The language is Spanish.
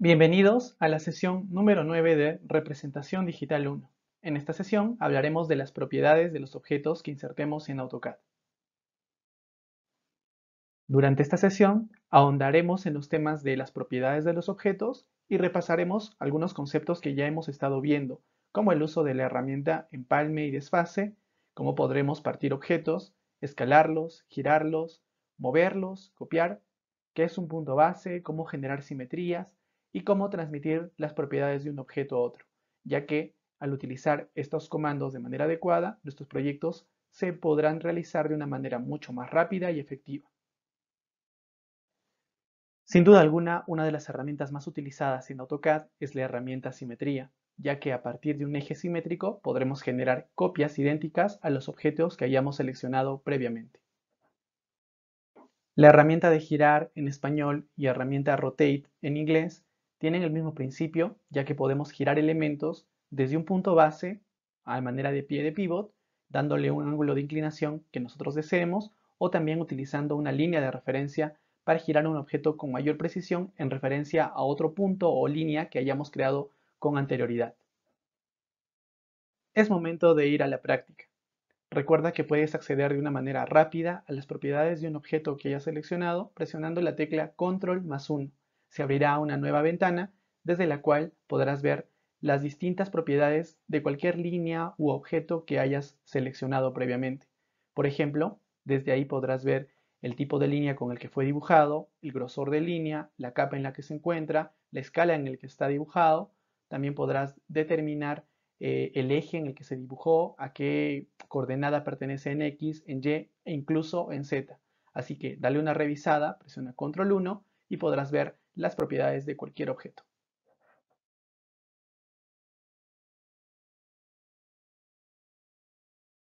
Bienvenidos a la sesión número 9 de Representación Digital 1. En esta sesión hablaremos de las propiedades de los objetos que insertemos en AutoCAD. Durante esta sesión ahondaremos en los temas de las propiedades de los objetos y repasaremos algunos conceptos que ya hemos estado viendo, como el uso de la herramienta empalme y desfase, cómo podremos partir objetos, escalarlos, girarlos, moverlos, copiar, qué es un punto base, cómo generar simetrías, y cómo transmitir las propiedades de un objeto a otro, ya que al utilizar estos comandos de manera adecuada, nuestros proyectos se podrán realizar de una manera mucho más rápida y efectiva. Sin duda alguna, una de las herramientas más utilizadas en AutoCAD es la herramienta simetría, ya que a partir de un eje simétrico podremos generar copias idénticas a los objetos que hayamos seleccionado previamente. La herramienta de girar en español y herramienta rotate en inglés tienen el mismo principio, ya que podemos girar elementos desde un punto base a manera de pie de pivot, dándole un ángulo de inclinación que nosotros deseemos o también utilizando una línea de referencia para girar un objeto con mayor precisión en referencia a otro punto o línea que hayamos creado con anterioridad. Es momento de ir a la práctica. Recuerda que puedes acceder de una manera rápida a las propiedades de un objeto que hayas seleccionado presionando la tecla Control más 1 se abrirá una nueva ventana desde la cual podrás ver las distintas propiedades de cualquier línea u objeto que hayas seleccionado previamente. Por ejemplo, desde ahí podrás ver el tipo de línea con el que fue dibujado, el grosor de línea, la capa en la que se encuentra, la escala en la que está dibujado. También podrás determinar eh, el eje en el que se dibujó, a qué coordenada pertenece en X, en Y e incluso en Z. Así que dale una revisada, presiona Control 1 y podrás ver las propiedades de cualquier objeto.